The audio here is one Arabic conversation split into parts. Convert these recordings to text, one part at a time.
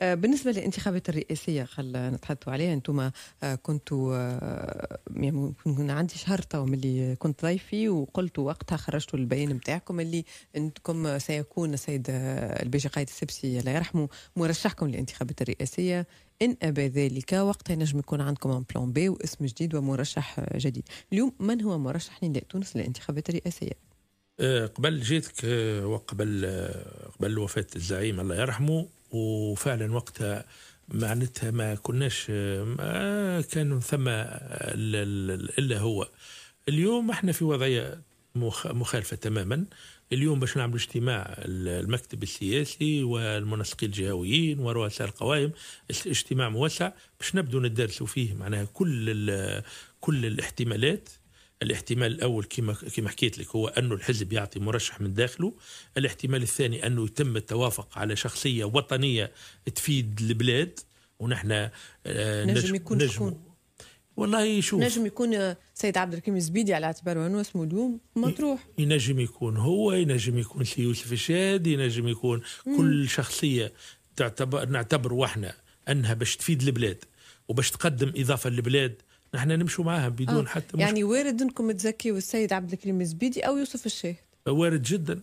آه، بالنسبه للانتخابات الرئاسيه خل نتحدثوا عليها انتم آه، كنتوا آه، يعني عندي شهر توا ملي كنت ضيفي وقلت وقتها خرجتوا البيان نتاعكم اللي انكم سيكون السيد الباشا قايد السبسي الله يرحمه مرشحكم للانتخابات الرئاسيه ان ابى ذلك وقتها نجم يكون عندكم ان بلان بي واسم جديد ومرشح جديد اليوم من هو مرشح نداء تونس للانتخابات الرئاسيه قبل جيتك وقبل قبل وفاه الزعيم الله يرحمه وفعلا وقتها معناتها ما كناش ما كان ثم الا هو اليوم احنا في وضعيه مخالفه تماما اليوم باش نعمل اجتماع المكتب السياسي والمنسقين الجهويين ورؤساء القوائم اجتماع موسع باش نبدو ندرسوا فيه معناها كل كل الاحتمالات الاحتمال الاول كما كما حكيت لك هو انه الحزب يعطي مرشح من داخله، الاحتمال الثاني انه يتم التوافق على شخصيه وطنيه تفيد البلاد ونحن آه، نجم يكون نجم شكون؟ والله يشوف نجم يكون آه، سيد عبد الحكيم الزبيدي على اعتباره انه اسمه اليوم مطروح ينجم يكون هو ينجم يكون سي يوسف الشاد ينجم يكون مم. كل شخصيه تعتبر نعتبر احنا انها باش تفيد البلاد وباش تقدم اضافه للبلاد نحن نمشوا معاهم بدون آه. حتى يعني مشكلة. يعني وارد انكم تزكيوا السيد عبد الكريم الزبيدي او يوسف الشاهد وارد جدا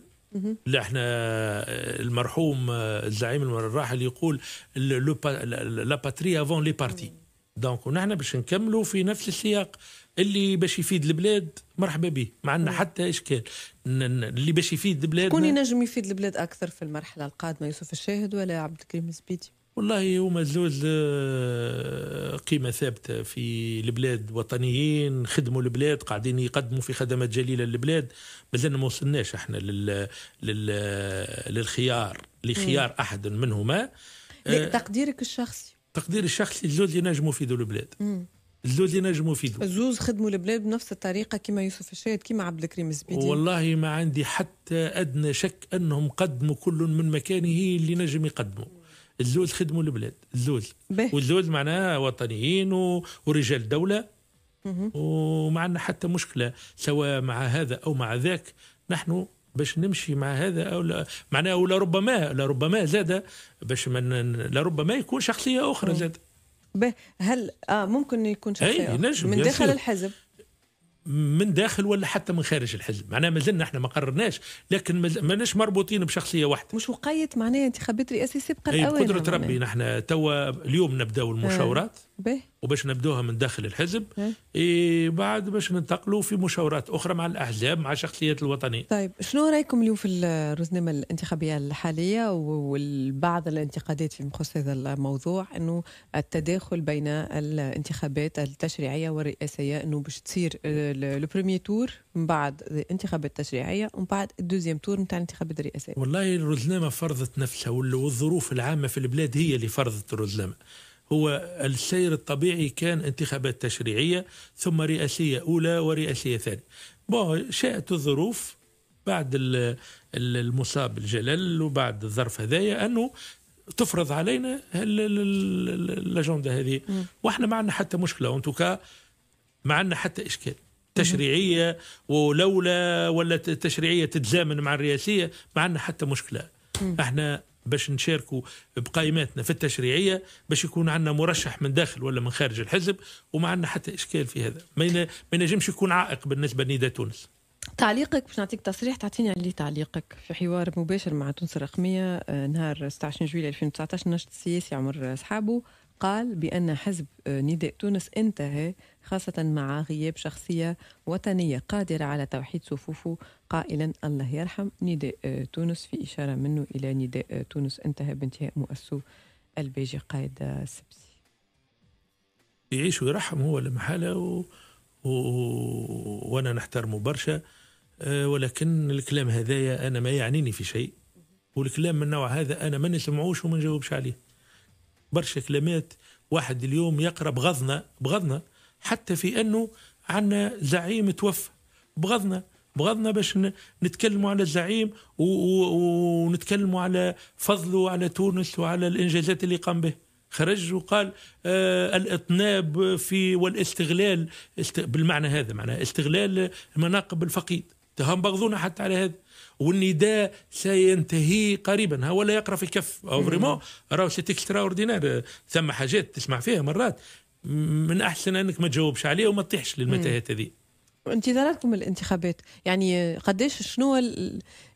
اللي احنا آه، المرحوم آه، الزعيم الراحل يقول لا باتري افون لي بارتي دونك ونحن باش نكملوا في نفس السياق اللي باش يفيد البلاد مرحبا به ما عندنا حتى اشكال اللي باش يفيد البلاد شكون ينجم يفيد البلاد اكثر في المرحله القادمه يوسف الشاهد ولا عبد الكريم الزبيدي والله هما زوز آه، قيمه ثابته في البلاد وطنيين خدموا البلاد قاعدين يقدموا في خدمات جليله للبلاد مازلنا ما وصلناش احنا لل... لل... للخيار لخيار احد منهما آه، تقديرك الشخصي تقدير الشخصي الزوز ينجموا يفيدوا البلاد الزوز ينجموا يفيدوا الزوز خدموا البلاد بنفس الطريقه كما يوسف الشاهد كما عبد الكريم الزبيدي والله ما عندي حتى ادنى شك انهم قدموا كل من مكانه اللي نجم يقدمه الزوز خدموا البلاد الزوز والزوز معناها وطنيين ورجال دوله وما عندنا حتى مشكله سواء مع هذا او مع ذاك نحن باش نمشي مع هذا او لا معناها ولربما لربما زاد باش من لربما يكون شخصيه اخرى زاد هل آه ممكن يكون شخصيه من داخل الحزب من داخل ولا حتى من خارج الحزب معناها مازلنا احنا ما قررناش لكن ماناش مربوطين بشخصيه واحده مش وقايه معناها انتخابات رئاسيه سابقه إيه، الاوان قدره ربي نحن توا اليوم نبداو المشاورات آه. وباش نبدوها من داخل الحزب اي بعد باش ننتقلوا في مشاورات اخرى مع الاحزاب مع الشخصيات الوطنيه طيب شنو رايكم اليوم في الرزنامه الانتخابيه الحاليه والبعض الانتقادات في مخص هذا الموضوع انه التداخل بين الانتخابات التشريعيه والرئاسيه انه باش تصير آه، لو بريمي تور من بعد الانتخابات التشريعيه ومن بعد الدوزيام تور نتاع الانتخابات الرئاسيه والله الرزنامه فرضت نفسها والظروف العامه في البلاد هي اللي فرضت الرزنامه هو السير الطبيعي كان انتخابات تشريعية ثم رئاسية أولى ورئاسية ثانية شاءت الظروف بعد المصاب الجلل وبعد الظرف هذايا أنه تفرض علينا الاجنده هذه واحنا ما عندنا حتى مشكله وانتوكا ما عندنا حتى اشكال تشريعيه ولولا ولا تشريعيه تتزامن مع الرئاسيه ما عندنا حتى مشكله احنا باش نشاركوا بقائماتنا في التشريعيه باش يكون عندنا مرشح من داخل ولا من خارج الحزب وما عندنا حتى اشكال في هذا ما ينجمش يكون عائق بالنسبه لنيدا تونس تعليقك باش نعطيك تصريح تعطيني على تعليقك في حوار مباشر مع تونس الرقمية آه، نهار 16 جويل 2019 الناشط السياسي عمر أصحابه قال بأن حزب آه، نداء تونس انتهى خاصة مع غياب شخصية وطنية قادرة على توحيد صفوفه قائلا الله يرحم نداء آه، تونس في إشارة منه إلى نداء آه، تونس انتهى بانتهاء مؤسسه البيجي قائد السبسي يعيش ويرحم هو المحالة و... و... وأنا نحترمه برشا ولكن الكلام هذايا أنا ما يعنيني في شيء والكلام من النوع هذا أنا ما نسمعوش وما نجاوبش عليه برشا كلمات واحد اليوم يقرا بغضنا بغضنا حتى في انه عندنا زعيم توفى بغضنا بغضنا باش نتكلموا على الزعيم ونتكلموا على فضله على تونس وعلى الانجازات اللي قام به خرج وقال آه الاطناب في والاستغلال است... بالمعنى هذا معناه استغلال مناقب الفقيد تهم بغضونا حتى على هذا والنداء سينتهي قريبا ها ولا يقرا في كف او فريمون راهو سيت اكسترا اوردينير ثم حاجات تسمع فيها مرات من احسن انك ما تجاوبش عليها وما تطيحش للمتاهات هذه انتظاراتكم الانتخابات يعني قداش شنو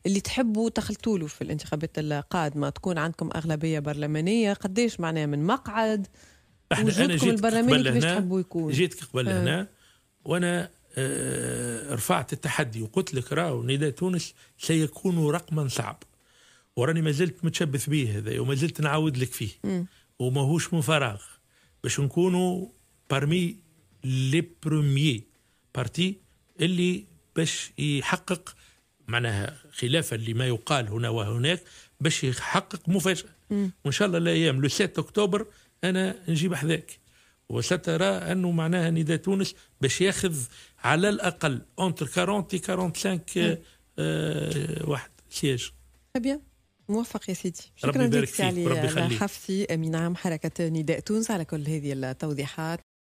اللي تحبوا تخلطوا له في الانتخابات القادمه تكون عندكم اغلبيه برلمانيه قداش معناها من مقعد احنا انا جيت قبل هنا آه. جيتك جيت قبل هنا وانا رفعت التحدي وقلت لك راهو نداء تونس سيكون رقما صعب وراني ما زلت متشبث به هذا وما زلت نعاود لك فيه وماهوش من فراغ باش نكونوا بارمي لي بروميي بارتي اللي باش يحقق معناها خلافا لما يقال هنا وهناك باش يحقق مفاجاه وان شاء الله الايام لو 7 اكتوبر انا نجيب حذاك وسترى انه معناها نداء تونس باش ياخذ على الاقل اونتر 40 45 واحد سياج بيان موفق يا سيدي شكرا لك علي حفصي امين عام حركه نداء تونس على كل هذه التوضيحات